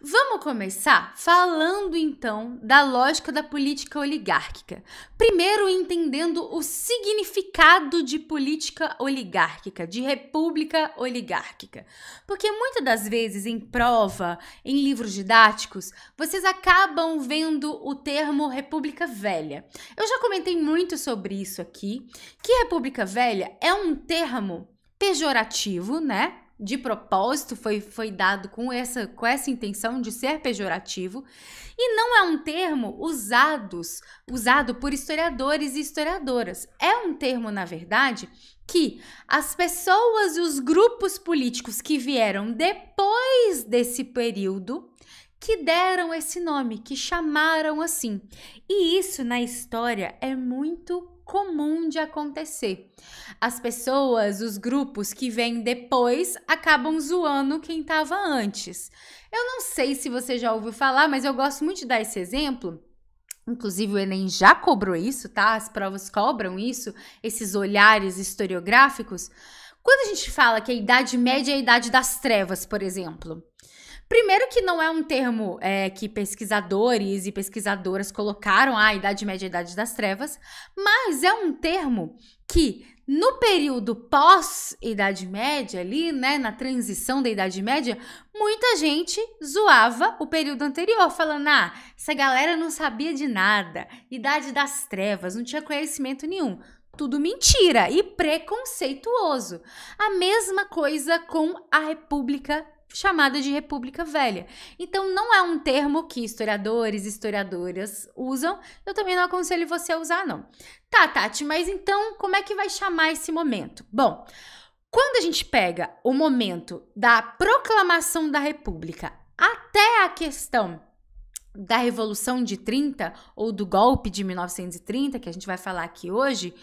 Vamos começar falando então da lógica da política oligárquica. Primeiro, entendendo o significado de política oligárquica, de república oligárquica. Porque muitas das vezes em prova, em livros didáticos, vocês acabam vendo o termo república velha. Eu já comentei muito sobre isso aqui, que república velha é um termo pejorativo, né? de propósito, foi, foi dado com essa, com essa intenção de ser pejorativo, e não é um termo usados, usado por historiadores e historiadoras. É um termo, na verdade, que as pessoas e os grupos políticos que vieram depois desse período que deram esse nome, que chamaram assim. E isso na história é muito comum de acontecer. As pessoas, os grupos que vêm depois acabam zoando quem estava antes. Eu não sei se você já ouviu falar, mas eu gosto muito de dar esse exemplo. Inclusive, o Enem já cobrou isso, tá? As provas cobram isso, esses olhares historiográficos. Quando a gente fala que a Idade Média é a Idade das Trevas, por exemplo, Primeiro que não é um termo é, que pesquisadores e pesquisadoras colocaram a ah, Idade Média e Idade das Trevas, mas é um termo que no período pós-Idade Média, ali, né, na transição da Idade Média, muita gente zoava o período anterior, falando: ah, essa galera não sabia de nada, Idade das Trevas, não tinha conhecimento nenhum. Tudo mentira e preconceituoso. A mesma coisa com a República chamada de República Velha. Então não é um termo que historiadores e historiadoras usam. Eu também não aconselho você a usar não. Tá, Tati, mas então como é que vai chamar esse momento? Bom, quando a gente pega o momento da proclamação da República até a questão da Revolução de 30 ou do golpe de 1930, que a gente vai falar aqui hoje,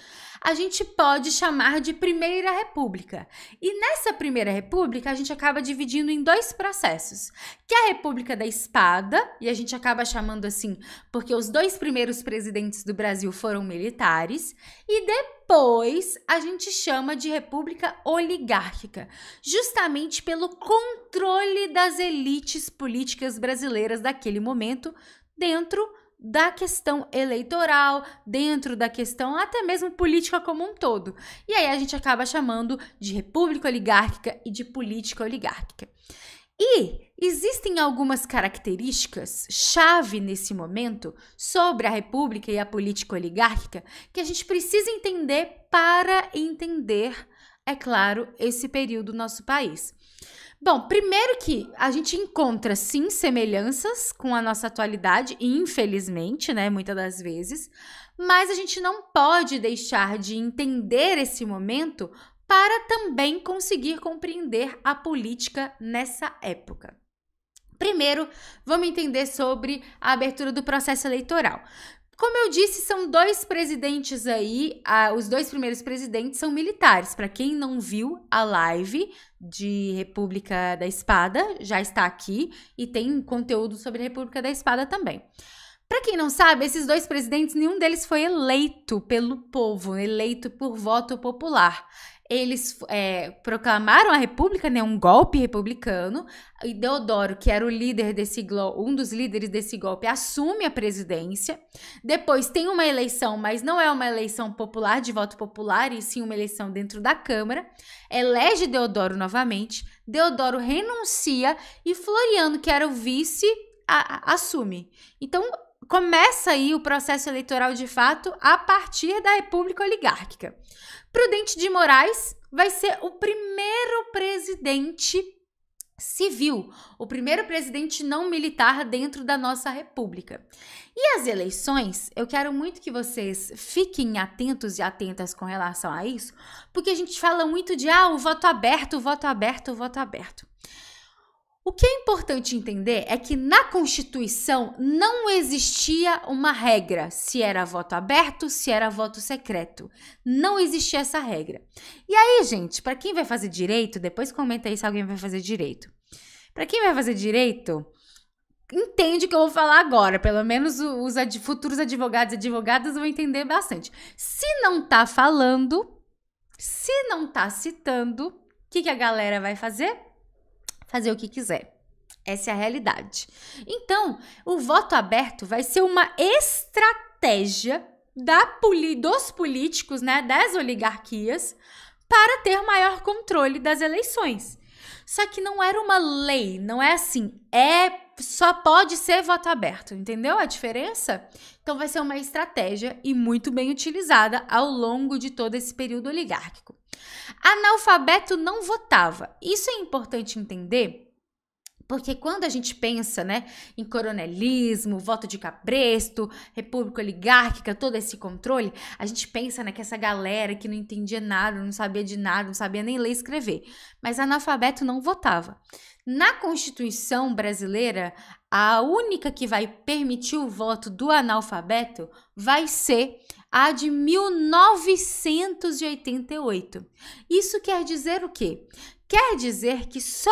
a gente pode chamar de Primeira República. E nessa Primeira República, a gente acaba dividindo em dois processos, que é a República da Espada, e a gente acaba chamando assim porque os dois primeiros presidentes do Brasil foram militares, e depois a gente chama de República Oligárquica, justamente pelo controle das elites políticas brasileiras daquele momento dentro da questão eleitoral, dentro da questão até mesmo política como um todo. E aí a gente acaba chamando de república oligárquica e de política oligárquica. E existem algumas características chave nesse momento sobre a república e a política oligárquica que a gente precisa entender para entender, é claro, esse período do nosso país. Bom, primeiro que a gente encontra sim semelhanças com a nossa atualidade, infelizmente, né, muitas das vezes, mas a gente não pode deixar de entender esse momento para também conseguir compreender a política nessa época. Primeiro, vamos entender sobre a abertura do processo eleitoral. Como eu disse, são dois presidentes aí, os dois primeiros presidentes são militares. Para quem não viu a live de República da Espada, já está aqui e tem conteúdo sobre República da Espada também. Para quem não sabe, esses dois presidentes, nenhum deles foi eleito pelo povo, eleito por voto popular eles é, proclamaram a república, né, um golpe republicano, e Deodoro, que era o líder desse um dos líderes desse golpe, assume a presidência. Depois tem uma eleição, mas não é uma eleição popular, de voto popular, e sim uma eleição dentro da Câmara. Elege Deodoro novamente, Deodoro renuncia e Floriano, que era o vice, a, a, assume. Então, começa aí o processo eleitoral de fato a partir da República Oligárquica. Prudente de Moraes vai ser o primeiro presidente civil, o primeiro presidente não militar dentro da nossa república. E as eleições, eu quero muito que vocês fiquem atentos e atentas com relação a isso, porque a gente fala muito de ah, o voto aberto, o voto aberto, o voto aberto. O que é importante entender é que na Constituição não existia uma regra se era voto aberto, se era voto secreto. Não existia essa regra. E aí, gente, para quem vai fazer direito, depois comenta aí se alguém vai fazer direito. Para quem vai fazer direito, entende o que eu vou falar agora. Pelo menos os ad futuros advogados e advogadas vão entender bastante. Se não tá falando, se não tá citando, o que, que a galera vai fazer? fazer o que quiser. Essa é a realidade. Então, o voto aberto vai ser uma estratégia da poli, dos políticos, né, das oligarquias, para ter maior controle das eleições. Só que não era uma lei, não é assim, é só pode ser voto aberto, entendeu a diferença? Então vai ser uma estratégia e muito bem utilizada ao longo de todo esse período oligárquico. Analfabeto não votava. Isso é importante entender porque quando a gente pensa né, em coronelismo, voto de cabresto, república oligárquica, todo esse controle, a gente pensa né, que essa galera que não entendia nada, não sabia de nada, não sabia nem ler e escrever. Mas analfabeto não votava. Na Constituição brasileira, a única que vai permitir o voto do analfabeto vai ser a de 1988. Isso quer dizer o quê? Quer dizer que só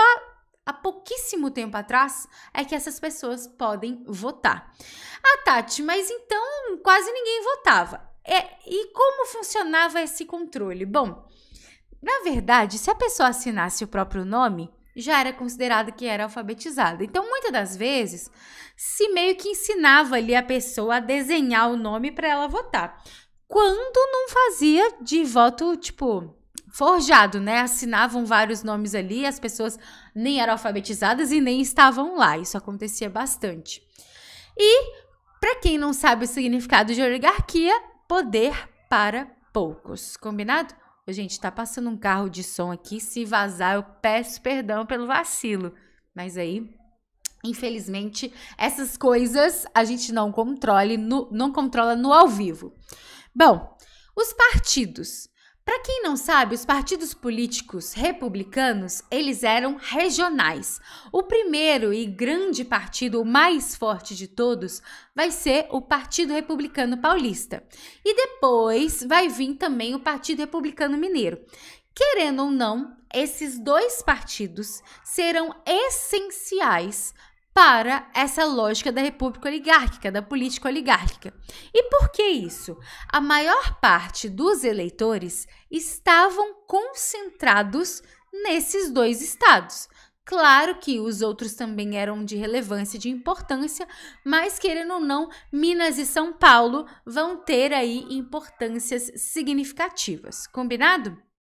há pouquíssimo tempo atrás é que essas pessoas podem votar. Ah, Tati, mas então quase ninguém votava. É, e como funcionava esse controle? Bom, na verdade, se a pessoa assinasse o próprio nome, já era considerado que era alfabetizada. Então, muitas das vezes, se meio que ensinava ali a pessoa a desenhar o nome para ela votar. Quando não fazia de voto, tipo, forjado, né? Assinavam vários nomes ali, as pessoas nem eram alfabetizadas e nem estavam lá. Isso acontecia bastante. E, para quem não sabe o significado de oligarquia, poder para poucos, combinado? Gente, tá passando um carro de som aqui. Se vazar, eu peço perdão pelo vacilo. Mas aí, infelizmente, essas coisas a gente não controle, no, não controla no ao vivo. Bom, os partidos. Para quem não sabe, os partidos políticos republicanos, eles eram regionais. O primeiro e grande partido, o mais forte de todos, vai ser o Partido Republicano Paulista. E depois vai vir também o Partido Republicano Mineiro. Querendo ou não, esses dois partidos serão essenciais para essa lógica da república oligárquica, da política oligárquica. E por que isso? A maior parte dos eleitores estavam concentrados nesses dois estados. Claro que os outros também eram de relevância, de importância, mas querendo ou não, Minas e São Paulo vão ter aí importâncias significativas, combinado?